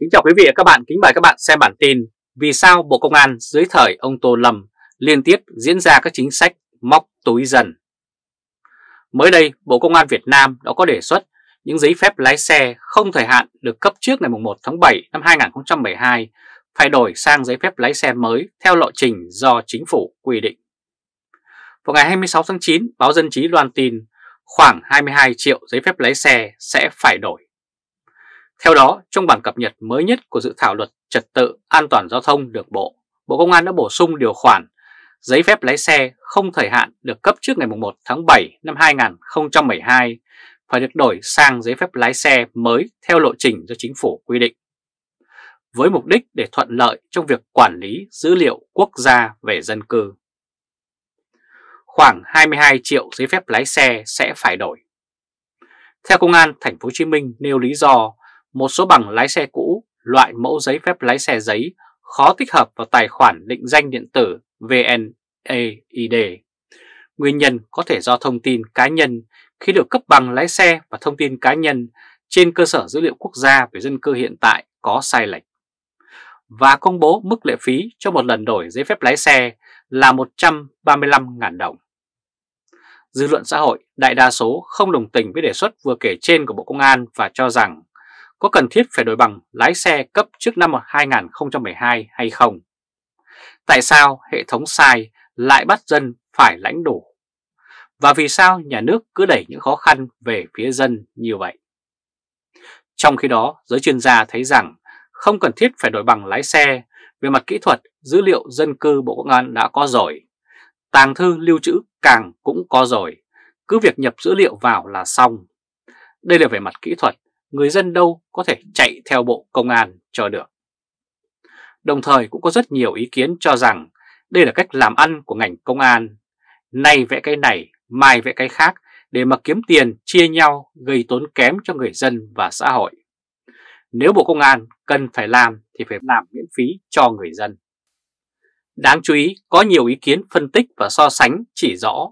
Kính chào quý vị và các bạn, kính mời các bạn xem bản tin Vì sao Bộ Công an dưới thời ông Tô Lâm liên tiếp diễn ra các chính sách móc túi dần Mới đây, Bộ Công an Việt Nam đã có đề xuất những giấy phép lái xe không thời hạn được cấp trước ngày 1 tháng 7 năm 2012 phải đổi sang giấy phép lái xe mới theo lộ trình do chính phủ quy định. Vào ngày 26 tháng 9, báo Dân Chí loan tin khoảng 22 triệu giấy phép lái xe sẽ phải đổi theo đó, trong bản cập nhật mới nhất của dự thảo luật trật tự an toàn giao thông được bộ, Bộ Công an đã bổ sung điều khoản giấy phép lái xe không thời hạn được cấp trước ngày 1 tháng 7 năm 2012 phải được đổi sang giấy phép lái xe mới theo lộ trình do chính phủ quy định. Với mục đích để thuận lợi trong việc quản lý dữ liệu quốc gia về dân cư. Khoảng 22 triệu giấy phép lái xe sẽ phải đổi. Theo công an thành phố Hồ Chí Minh nêu lý do một số bằng lái xe cũ, loại mẫu giấy phép lái xe giấy khó tích hợp vào tài khoản định danh điện tử VNAID. Nguyên nhân có thể do thông tin cá nhân khi được cấp bằng lái xe và thông tin cá nhân trên cơ sở dữ liệu quốc gia về dân cư hiện tại có sai lệch. Và công bố mức lệ phí cho một lần đổi giấy phép lái xe là 135.000 đồng. Dư luận xã hội đại đa số không đồng tình với đề xuất vừa kể trên của Bộ Công an và cho rằng có cần thiết phải đổi bằng lái xe cấp trước năm 2012 hay không? Tại sao hệ thống sai lại bắt dân phải lãnh đủ? Và vì sao nhà nước cứ đẩy những khó khăn về phía dân như vậy? Trong khi đó, giới chuyên gia thấy rằng không cần thiết phải đổi bằng lái xe, về mặt kỹ thuật, dữ liệu dân cư Bộ Công an đã có rồi. Tàng thư lưu trữ càng cũng có rồi, cứ việc nhập dữ liệu vào là xong. Đây là về mặt kỹ thuật, người dân đâu có thể chạy theo Bộ Công an cho được. Đồng thời cũng có rất nhiều ý kiến cho rằng đây là cách làm ăn của ngành công an. Nay vẽ cái này, mai vẽ cái khác để mà kiếm tiền chia nhau gây tốn kém cho người dân và xã hội. Nếu Bộ Công an cần phải làm thì phải làm miễn phí cho người dân. Đáng chú ý, có nhiều ý kiến phân tích và so sánh chỉ rõ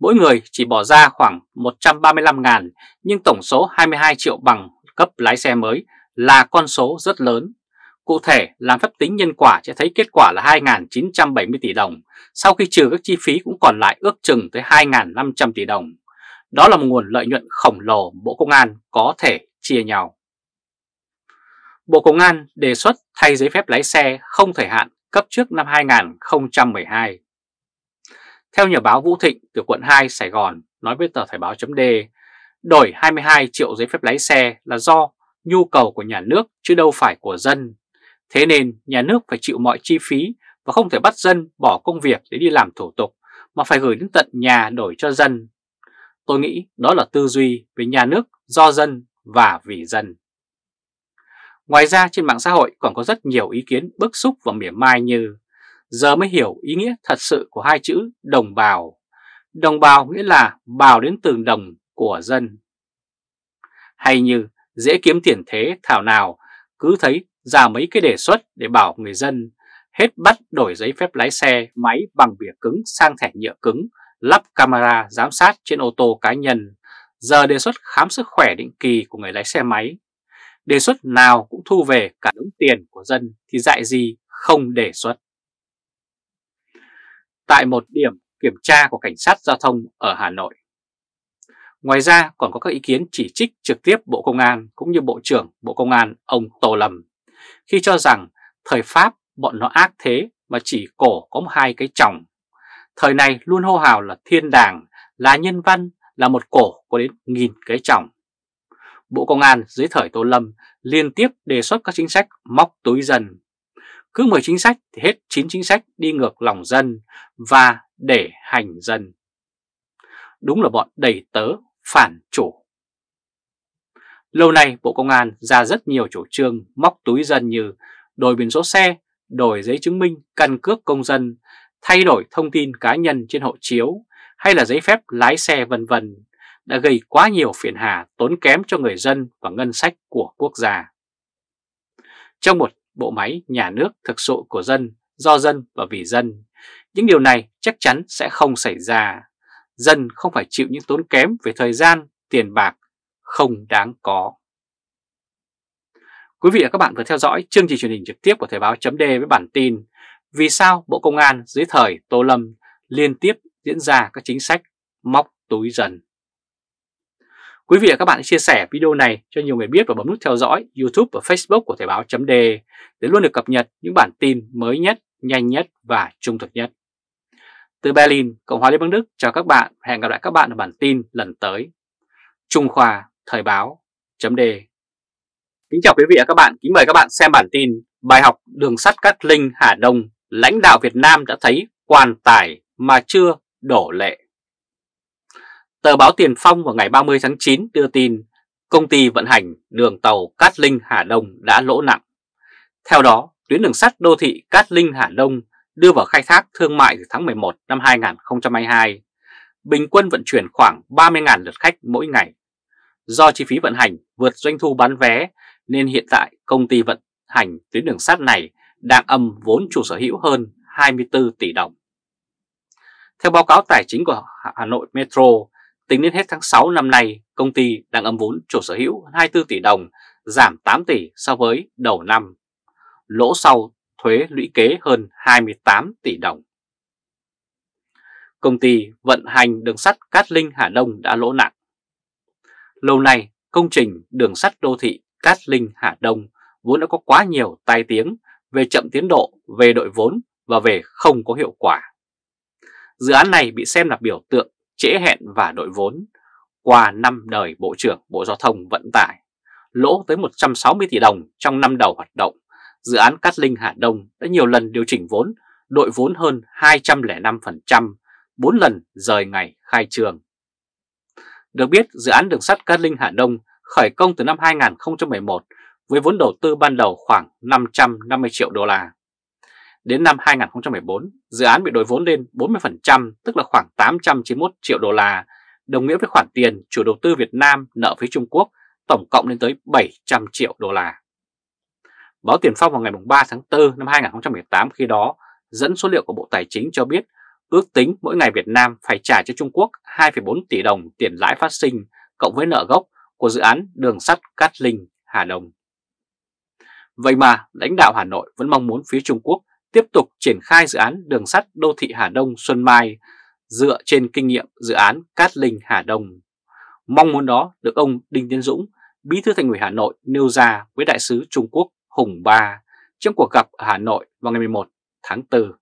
mỗi người chỉ bỏ ra khoảng 135 ngàn nhưng tổng số 22 triệu bằng cấp lái xe mới là con số rất lớn. Cụ thể, làm phép tính nhân quả sẽ thấy kết quả là 2.970 tỷ đồng, sau khi trừ các chi phí cũng còn lại ước chừng tới 2.500 tỷ đồng. Đó là một nguồn lợi nhuận khổng lồ Bộ Công an có thể chia nhau. Bộ Công an đề xuất thay giấy phép lái xe không thời hạn cấp trước năm 2012. Theo nhà báo Vũ Thịnh từ quận 2 Sài Gòn nói với tờ Thời báo d đổi 22 triệu giấy phép lái xe là do nhu cầu của nhà nước chứ đâu phải của dân. Thế nên nhà nước phải chịu mọi chi phí và không thể bắt dân bỏ công việc để đi làm thủ tục mà phải gửi đến tận nhà đổi cho dân. Tôi nghĩ đó là tư duy về nhà nước do dân và vì dân. Ngoài ra trên mạng xã hội còn có rất nhiều ý kiến bức xúc và mỉa mai như giờ mới hiểu ý nghĩa thật sự của hai chữ đồng bào. Đồng bào nghĩa là bào đến từ đồng của dân. Hay như dễ kiếm tiền thế thảo nào cứ thấy ra mấy cái đề xuất để bảo người dân hết bắt đổi giấy phép lái xe máy bằng bìa cứng sang thẻ nhựa cứng, lắp camera giám sát trên ô tô cá nhân, giờ đề xuất khám sức khỏe định kỳ của người lái xe máy. Đề xuất nào cũng thu về cả đống tiền của dân thì dạy gì không đề xuất. Tại một điểm kiểm tra của cảnh sát giao thông ở Hà Nội, Ngoài ra còn có các ý kiến chỉ trích trực tiếp Bộ Công an cũng như Bộ trưởng Bộ Công an ông Tô Lâm khi cho rằng thời Pháp bọn nó ác thế mà chỉ cổ có hai cái chồng. Thời này luôn hô hào là thiên đàng, là nhân văn, là một cổ có đến nghìn cái chồng. Bộ Công an dưới thời Tô Lâm liên tiếp đề xuất các chính sách móc túi dân. Cứ 10 chính sách thì hết 9 chính sách đi ngược lòng dân và để hành dân. Đúng là bọn đầy tớ phản chủ. Lâu nay Bộ Công an ra rất nhiều chủ trương móc túi dân như đổi biển số xe, đổi giấy chứng minh, căn cước công dân, thay đổi thông tin cá nhân trên hộ chiếu hay là giấy phép lái xe vân vân đã gây quá nhiều phiền hà tốn kém cho người dân và ngân sách của quốc gia. Trong một bộ máy nhà nước thực sự của dân, do dân và vì dân, những điều này chắc chắn sẽ không xảy ra dân không phải chịu những tốn kém về thời gian, tiền bạc không đáng có. Quý vị và các bạn vừa theo dõi chương trình truyền hình trực tiếp của Thời báo chấm với bản tin Vì sao Bộ Công an dưới thời Tô Lâm liên tiếp diễn ra các chính sách móc túi dần. Quý vị và các bạn chia sẻ video này cho nhiều người biết và bấm nút theo dõi YouTube và Facebook của Thời báo chấm để luôn được cập nhật những bản tin mới nhất, nhanh nhất và trung thực nhất. Từ Berlin, Cộng hòa Liên bang Đức chào các bạn hẹn gặp lại các bạn ở bản tin lần tới. Trung Khoa Thời báo chấm đề Kính chào quý vị và các bạn, kính mời các bạn xem bản tin Bài học đường sắt Cát Linh Hà Đông Lãnh đạo Việt Nam đã thấy quan tài mà chưa đổ lệ Tờ báo Tiền Phong vào ngày 30 tháng 9 đưa tin Công ty vận hành đường tàu Cát Linh Hà Đông đã lỗ nặng Theo đó, tuyến đường sắt đô thị Cát Linh Hà Đông đưa vào khai thác thương mại từ tháng 11 năm 2022, bình quân vận chuyển khoảng 30.000 lượt khách mỗi ngày. Do chi phí vận hành vượt doanh thu bán vé nên hiện tại công ty vận hành tuyến đường sắt này đang âm vốn chủ sở hữu hơn 24 tỷ đồng. Theo báo cáo tài chính của Hà Nội Metro, tính đến hết tháng 6 năm nay, công ty đang âm vốn chủ sở hữu 24 tỷ đồng, giảm 8 tỷ so với đầu năm. Lỗ sau thuế lũy kế hơn 28 tỷ đồng. Công ty vận hành đường sắt Cát Linh Hà Đông đã lỗ nặng. Lâu nay, công trình đường sắt đô thị Cát Linh Hà Đông vốn đã có quá nhiều tai tiếng về chậm tiến độ, về đội vốn và về không có hiệu quả. Dự án này bị xem là biểu tượng trễ hẹn và đội vốn qua năm đời Bộ trưởng Bộ Giao thông Vận tải, lỗ tới 160 tỷ đồng trong năm đầu hoạt động dự án Cát Linh Hà Đông đã nhiều lần điều chỉnh vốn, đội vốn hơn 205%, 4 lần rời ngày khai trường. Được biết, dự án đường sắt Cát Linh Hà Đông khởi công từ năm 2011 với vốn đầu tư ban đầu khoảng 550 triệu đô la. Đến năm 2014, dự án bị đổi vốn lên 40%, tức là khoảng 891 triệu đô la, đồng nghĩa với khoản tiền chủ đầu tư Việt Nam nợ với Trung Quốc tổng cộng lên tới 700 triệu đô la. Báo Tiền Phong vào ngày 3 tháng 4 năm 2018 khi đó dẫn số liệu của Bộ Tài chính cho biết ước tính mỗi ngày Việt Nam phải trả cho Trung Quốc 2,4 tỷ đồng tiền lãi phát sinh cộng với nợ gốc của dự án đường sắt Cát Linh, Hà Đông. Vậy mà lãnh đạo Hà Nội vẫn mong muốn phía Trung Quốc tiếp tục triển khai dự án đường sắt đô thị Hà Đông Xuân Mai dựa trên kinh nghiệm dự án Cát Linh Hà Đông. Mong muốn đó được ông Đinh Tiến Dũng, bí thư thành ủy Hà Nội nêu ra với đại sứ Trung Quốc Hùng Ba trong cuộc gặp ở Hà Nội vào ngày 11 tháng 4.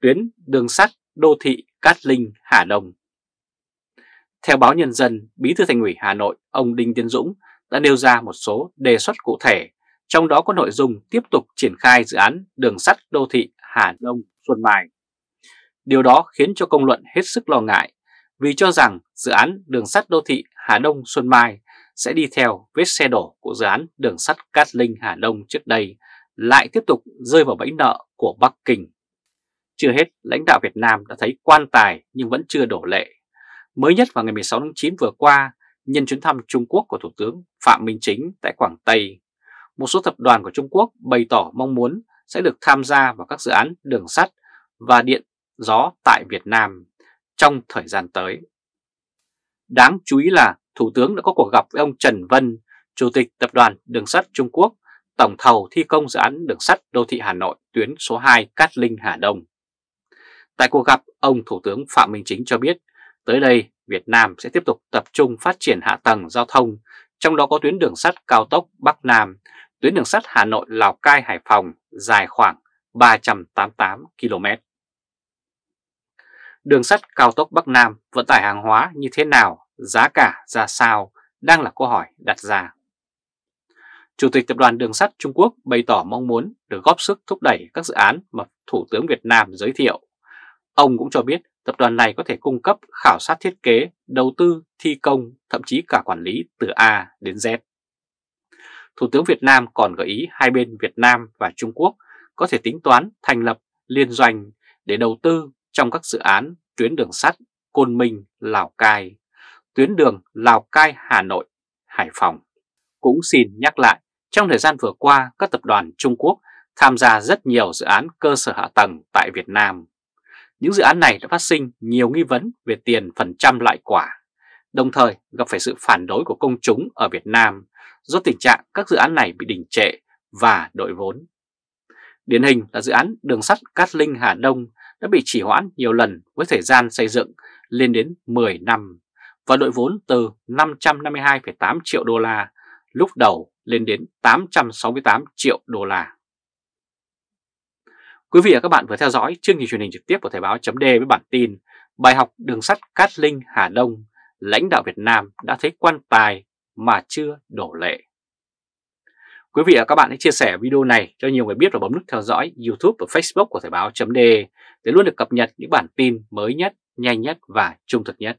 Tuyến đường sắt đô thị Cát Linh, Hà Đông Theo báo Nhân dân, Bí thư Thành ủy Hà Nội ông Đinh Tiến Dũng đã nêu ra một số đề xuất cụ thể, trong đó có nội dung tiếp tục triển khai dự án đường sắt đô thị Hà Đông Xuân Mai. Điều đó khiến cho công luận hết sức lo ngại vì cho rằng dự án đường sắt đô thị Hà Đông Xuân Mai sẽ đi theo vết xe đổ của dự án đường sắt Cát Linh Hà Đông trước đây lại tiếp tục rơi vào bẫy nợ của Bắc Kinh. Chưa hết, lãnh đạo Việt Nam đã thấy quan tài nhưng vẫn chưa đổ lệ. Mới nhất vào ngày 16 tháng 9 vừa qua, nhân chuyến thăm Trung Quốc của Thủ tướng Phạm Minh Chính tại Quảng Tây, một số tập đoàn của Trung Quốc bày tỏ mong muốn sẽ được tham gia vào các dự án đường sắt và điện gió tại Việt Nam trong thời gian tới. Đáng chú ý là Thủ tướng đã có cuộc gặp với ông Trần Vân, Chủ tịch Tập đoàn Đường sắt Trung Quốc, tổng thầu thi công dự án đường sắt đô thị Hà Nội tuyến số 2 Cát Linh Hà Đông. Tại cuộc gặp, ông Thủ tướng Phạm Minh Chính cho biết, tới đây Việt Nam sẽ tiếp tục tập trung phát triển hạ tầng giao thông, trong đó có tuyến đường sắt cao tốc Bắc Nam, tuyến đường sắt Hà Nội Lào Cai Hải Phòng dài khoảng 388 km. Đường sắt cao tốc Bắc Nam vận tải hàng hóa như thế nào giá cả ra sao đang là câu hỏi đặt ra. Chủ tịch Tập đoàn Đường sắt Trung Quốc bày tỏ mong muốn được góp sức thúc đẩy các dự án mà Thủ tướng Việt Nam giới thiệu. Ông cũng cho biết tập đoàn này có thể cung cấp khảo sát thiết kế, đầu tư, thi công, thậm chí cả quản lý từ A đến Z. Thủ tướng Việt Nam còn gợi ý hai bên Việt Nam và Trung Quốc có thể tính toán thành lập liên doanh để đầu tư trong các dự án tuyến đường sắt Côn Minh, Lào Cai, tuyến đường Lào Cai Hà Nội, Hải Phòng. Cũng xin nhắc lại, trong thời gian vừa qua các tập đoàn Trung Quốc tham gia rất nhiều dự án cơ sở hạ tầng tại Việt Nam. Những dự án này đã phát sinh nhiều nghi vấn về tiền phần trăm lại quả, đồng thời gặp phải sự phản đối của công chúng ở Việt Nam do tình trạng các dự án này bị đình trệ và đội vốn. Điển hình là dự án đường sắt Cát Linh Hà Đông đã bị trì hoãn nhiều lần với thời gian xây dựng lên đến 10 năm và đội vốn từ 552,8 triệu đô la lúc đầu lên đến 868 triệu đô la. Quý vị và các bạn vừa theo dõi chương trình truyền hình trực tiếp của Thời báo .d với bản tin Bài học đường sắt Cát Linh Hà Đông, lãnh đạo Việt Nam đã thấy quan tài mà chưa đổ lệ. Quý vị và các bạn hãy chia sẻ video này cho nhiều người biết và bấm nút theo dõi YouTube và Facebook của Thời báo .d để luôn được cập nhật những bản tin mới nhất, nhanh nhất và trung thực nhất.